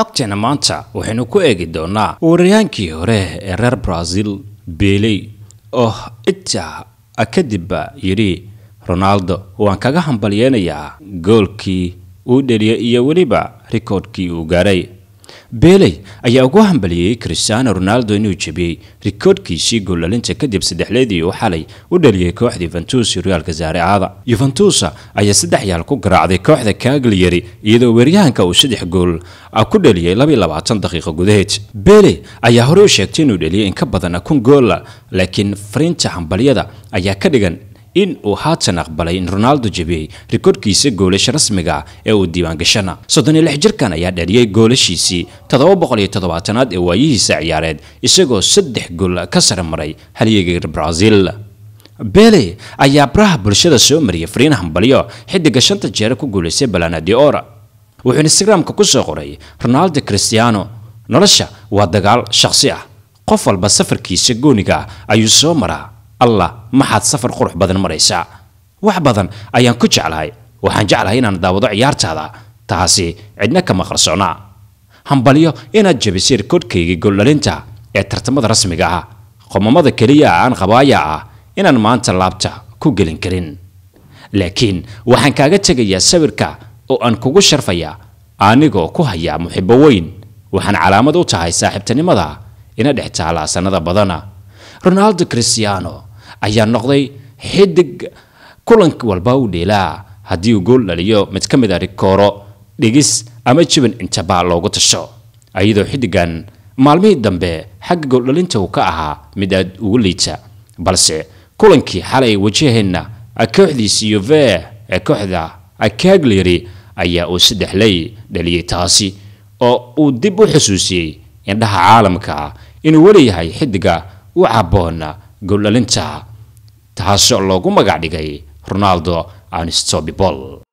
xogteena maanta waxaynu ku eegi doonaa waryaankii hore ee reer brazil beeley oo oh, intaa kadibba yidhi ronaldo waan kaga hambalyeynayaa goolkii uu dheliyay iyo weliba rikoodhkii uu gaadhay beeley ayaa ugu hambaliyey christiano ronaldo inuu jebiyey rikoodhkiisii goollalinta kadib saddexleedii uu xalay u dhaliyey kooxda yuventus iyo riyaalka saarecaada yuventusa ayaa saddex yaal ku garaacday kooxda kagliyari iyadoo weeryahanka uu saddex gool ah ku dhaliyey daqiiqo gudaheed beeley ayaa horey u sheegtay inuu dhaliyey in ka badan kun goola laakiin fariinta hambalyada ayaa ka dhigan in uu haatan aqbalay in ronaldo jabiyey rikoorkiisa goolasha rasmiga ah ee uu diiwaangashana soddon iyo lix jirkan ayaa dhaliyey goolashiisii toddoba boqol iyo toddobaatanaad ee waayihiisa ciyaareed isagoo saddex gool ka sare maray haliyega braziil bele ayaa baraha bulshada soo mariyay fariin hambalyo xidiga shanta jeer ku guulaystay balanadi ora wuxuu instagramka ku soo qoray ronaldo cristiano nolosha waa dagaal shaqsi ah qof walba safarkiisa gooniga ah ayuu soo maraa allah maxaad safar qurux badan maraysaa wax badan ayaan ku jeclahay waxaan jeclahay inaan daawado ciyaartaada taasi cidna kama qarsoona hambalyo inaad jabisir kodhkaygii goldhalinta ee tartamada rasmiga ah qomamada keliya aan qabaaya ah inaan maanta laabta ku gelin karin laakiin waxaan kaaga tegayaa sawirka oo aan kugu sharfaya anigoo ku hayaa muxibo weyn waxaan calaamad u tahay saaxiibtinimada ina dhex taalaa sannada badana ronaldo cristiano ayaa noqday xidig kulan walba u dheelaa haddii uu gool dhaliyo mid ka mid a rikooro dhigis ama jibin intaba loogu tasho iyadoo xidigan maalmihii dambe xagga gooldhalinta uu ka ahaa mid aad ugu liita balse kulankii xalay wajaheenna kooxdiisii yuve ee kooxda kaglieri ayaa uu saddex ley dhaliyey taasi oo uu dib u xusuusiyey indhaha caalamka inuu weli yahay xidiga u caboona gooldhalinta oo loogu magac dhigay ronaldo anstobibol